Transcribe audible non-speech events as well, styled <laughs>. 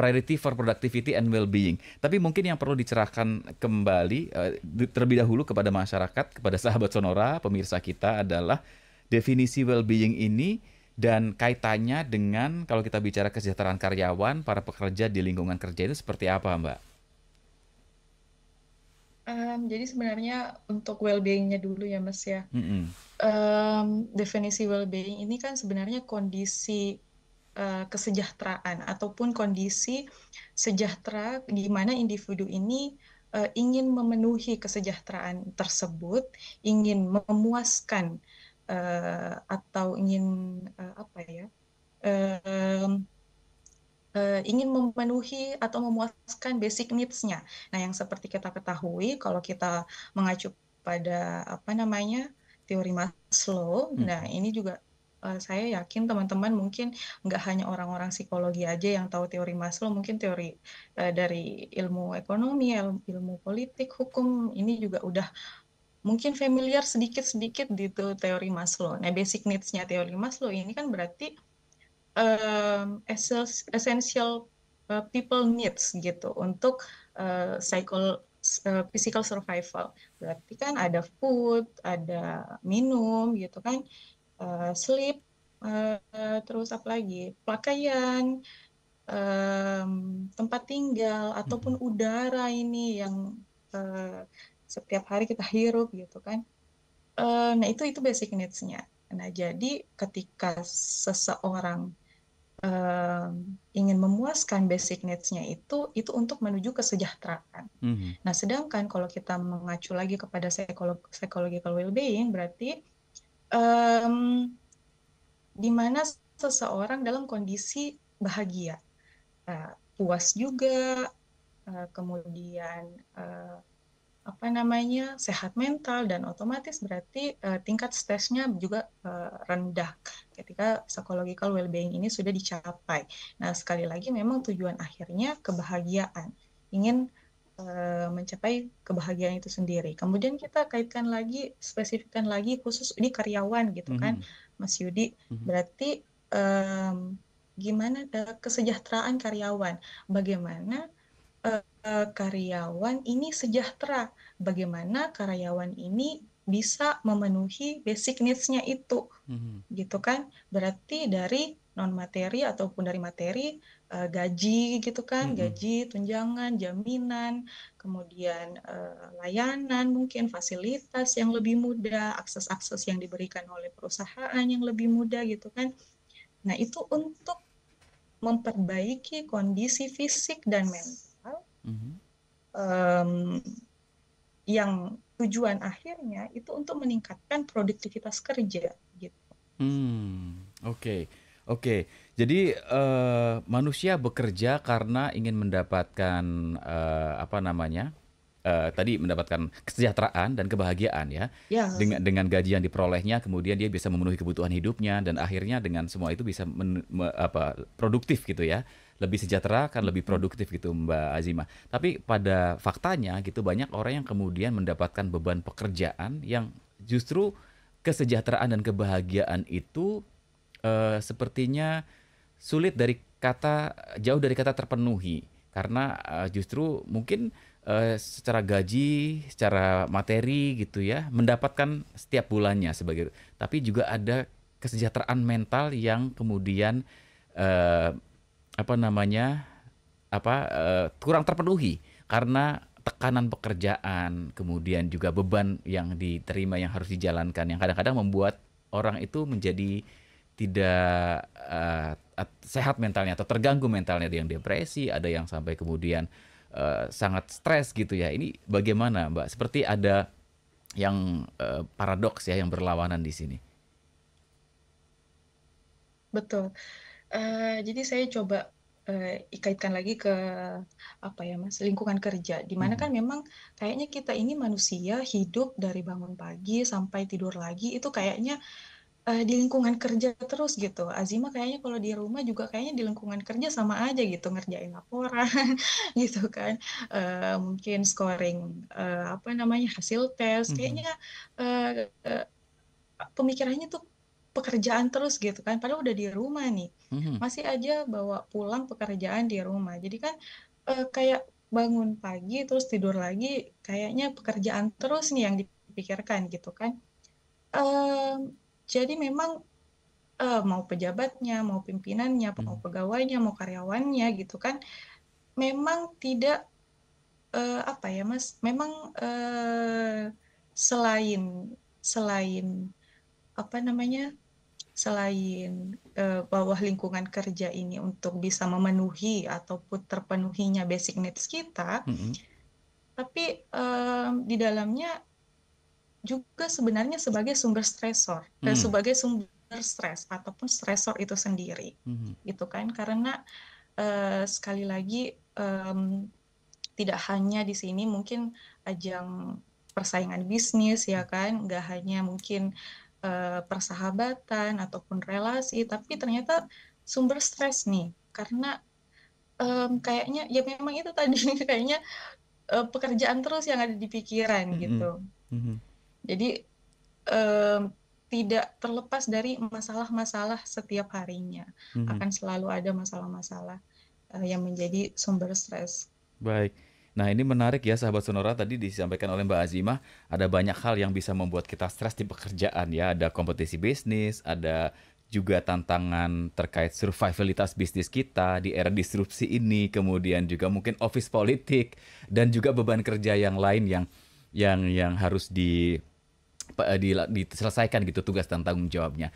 priority for productivity and well-being. Tapi mungkin yang perlu dicerahkan kembali eh, terlebih dahulu kepada masyarakat, kepada <laughs> sahabat Sonora, pemirsa kita adalah definisi well-being ini dan kaitannya dengan kalau kita bicara kesejahteraan karyawan, para pekerja di lingkungan kerja itu seperti apa, Mbak? Um, jadi sebenarnya untuk well-beingnya dulu ya Mas ya. Mm -hmm. um, definisi well-being ini kan sebenarnya kondisi Eh, kesejahteraan ataupun kondisi sejahtera di mana individu ini uh, ingin memenuhi kesejahteraan tersebut, ingin memuaskan uh, atau ingin uh, apa ya? Uh, uh, ingin memenuhi atau memuaskan basic needs-nya. Nah, yang seperti kita ketahui kalau kita mengacu pada apa namanya? teori Maslow. Hmm. Nah, ini juga Eh, saya yakin teman-teman mungkin nggak hanya orang-orang psikologi aja yang tahu teori Maslow, mungkin teori uh, dari ilmu ekonomi, ilmu politik, hukum ini juga udah mungkin familiar sedikit-sedikit gitu teori Maslow. Nah, basic needs-nya teori Maslow ini kan berarti um, essential people needs gitu untuk uh, cycle physical survival. Berarti kan ada food, ada minum gitu kan uh, eh, sleep, uh, eh, terus apa lagi pakaian, um, tempat tinggal ataupun mm-hmm. udara ini yang uh, setiap hari kita hirup gitu kan. Uh, nah itu itu basic needs-nya. Nah jadi ketika seseorang um, ingin memuaskan basic needs-nya itu itu untuk menuju kesejahteraan. Mm -hmm. Nah, sedangkan kalau kita mengacu lagi kepada psychological well-being berarti um, di mana seseorang dalam kondisi bahagia, uh, puas juga, uh, kemudian uh, apa namanya sehat mental dan otomatis berarti uh, tingkat stresnya juga uh, rendah ketika psychological well-being ini sudah dicapai. Nah sekali lagi memang tujuan akhirnya kebahagiaan ingin Eh, mencapai kebahagiaan itu sendiri. Kemudian kita kaitkan lagi, spesifikkan lagi khusus ini karyawan gitu mm-hmm. kan, mhm. Mas Yudi. Mm-hmm. Berarti um, gimana uh, kesejahteraan karyawan? Bagaimana uh, karyawan ini sejahtera? Bagaimana karyawan ini bisa memenuhi basic needs-nya itu, mm-hmm. gitu kan? Berarti dari non materi ataupun dari materi uh, gaji gitu kan mm -hmm. gaji tunjangan jaminan kemudian uh, layanan mungkin fasilitas yang lebih mudah akses akses yang diberikan oleh perusahaan yang lebih mudah gitu kan nah itu untuk memperbaiki kondisi fisik dan mental mm -hmm. um, yang tujuan akhirnya itu untuk meningkatkan produktivitas kerja gitu. Hmm, oke. Okay. Oke, jadi uh, manusia bekerja karena ingin mendapatkan uh, apa namanya? Uh, tadi mendapatkan kesejahteraan dan kebahagiaan ya. yeah. Dengan dengan gaji yang diperolehnya kemudian dia bisa memenuhi kebutuhan hidupnya dan akhirnya dengan semua itu bisa men, me, apa produktif gitu ya. Lebih sejahtera kan lebih produktif gitu Mbak Azima. Tapi pada faktanya gitu banyak orang yang kemudian mendapatkan beban pekerjaan yang justru kesejahteraan dan kebahagiaan itu uh, sepertinya sulit dari kata jauh dari kata terpenuhi karena uh, justru mungkin uh, secara gaji, secara materi gitu ya mendapatkan setiap bulannya sebagai tapi juga ada kesejahteraan mental yang kemudian uh, apa namanya apa uh, kurang terpenuhi karena tekanan pekerjaan, kemudian juga beban yang diterima yang harus dijalankan yang kadang-kadang membuat orang itu menjadi tidak uh, sehat mentalnya atau terganggu mentalnya ada yang depresi ada yang sampai kemudian uh, sangat stres gitu ya ini bagaimana mbak seperti ada yang uh, paradoks ya yang berlawanan di sini betul uh, jadi saya coba ikaitkan lagi ke apa ya mas lingkungan kerja di mana mm-hmm. kan memang kayaknya kita ini manusia hidup dari bangun pagi sampai tidur lagi itu kayaknya uh, di lingkungan kerja terus gitu. Azima kayaknya kalau di rumah juga kayaknya di lingkungan kerja sama aja gitu ngerjain laporan <laughs> gitu kan. Uh, mungkin scoring uh, apa namanya hasil tes. Mhm. Kayaknya uh, pemikirannya tuh pekerjaan terus gitu kan. Padahal udah di rumah nih. Mhm. Masih aja bawa pulang pekerjaan di rumah. Jadi kan uh, kayak bangun pagi terus tidur lagi kayaknya pekerjaan terus nih yang dipikirkan gitu kan. Um, jadi memang uh, mau pejabatnya, mau pimpinannya, hmm. mau pegawainya, mau karyawannya gitu kan, memang tidak uh, apa ya mas, memang uh, selain selain apa namanya selain uh, bawah lingkungan kerja ini untuk bisa memenuhi ataupun terpenuhinya basic needs kita, mm -hmm. tapi um, di dalamnya juga sebenarnya sebagai sumber stresor eh, hmm. dan sebagai sumber stres ataupun stresor itu sendiri hmm. gitu kan karena uh, sekali lagi um, tidak hanya di sini mungkin ajang persaingan bisnis ya kan nggak hanya mungkin uh, persahabatan ataupun relasi tapi ternyata sumber stres nih karena um, kayaknya ya memang itu tadi <laughs> kayaknya uh, pekerjaan terus yang ada di pikiran mm -hmm. gitu mm -hmm. hmm. Jadi um, tidak terlepas dari masalah-masalah setiap harinya. hmm. Akan selalu ada masalah-masalah uh, yang menjadi sumber stres. Baik. Nah ini menarik ya sahabat Sonora tadi disampaikan oleh Mbak Azimah ada banyak hal yang bisa membuat kita stres di pekerjaan ya ada kompetisi bisnis ada juga tantangan terkait survivalitas bisnis kita di era disrupsi ini, kemudian juga mungkin office politik dan juga beban kerja yang lain yang yang yang harus di Eh, diselesaikan gitu tugas dan tanggung jawabnya.